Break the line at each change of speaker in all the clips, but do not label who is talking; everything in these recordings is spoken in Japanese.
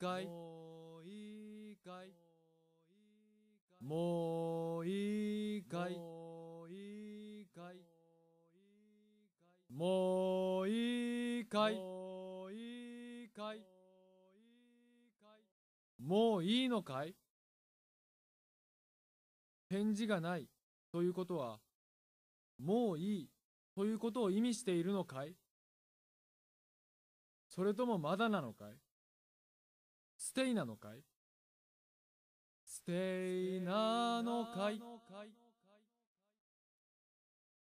いもういいかい
もういいかいもういいかいもういいかいもういいかい
もういいのかい返事がないということは、もういいということを意味しているのかいそれともまだなのかいステイなのかいステイなのかい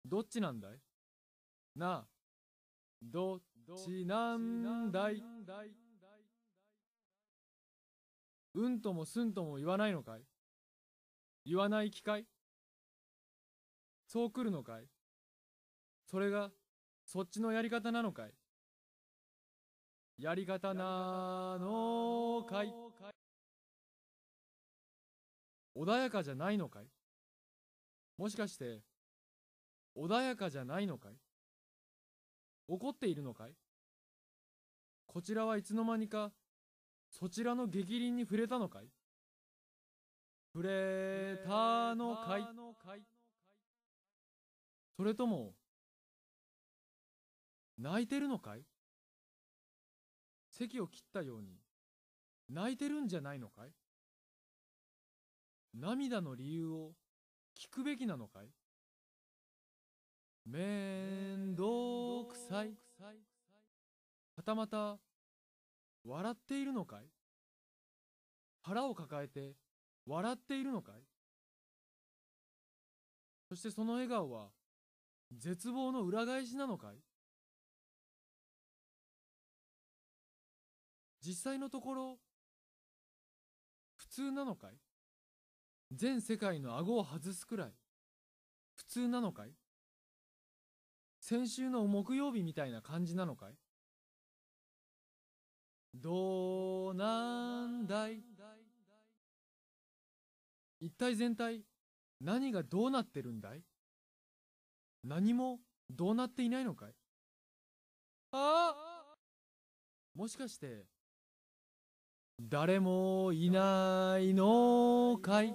どっちなんだいなあ、どっちなんだいうんともすんとも言わないのかい言わない機会そう来るのかいそれが、そっちのやり方なのかいやり方なのかい穏やかじゃないのかいもしかして穏やかじゃないのかい怒っているのかいこちらはいつの間にかそちらの逆鱗に触れたのかい触れたのかいそれとも泣いてるのかい席を切ったように、泣いてるんじゃないのかい涙の理由を聞くべきなのかい面倒くさい。はたまた、笑っているのかい腹を抱えて、笑っているのかいそしてその笑顔は、絶望の裏返しなのかい実際のところ、普通なのかい全世界の顎を外すくらい、普通なのかい先週の木曜日みたいな感じなのかいどうなんだい一体全体、何がどうなってるんだい何もどうなっていないのかいああもしかして、誰もいないのかい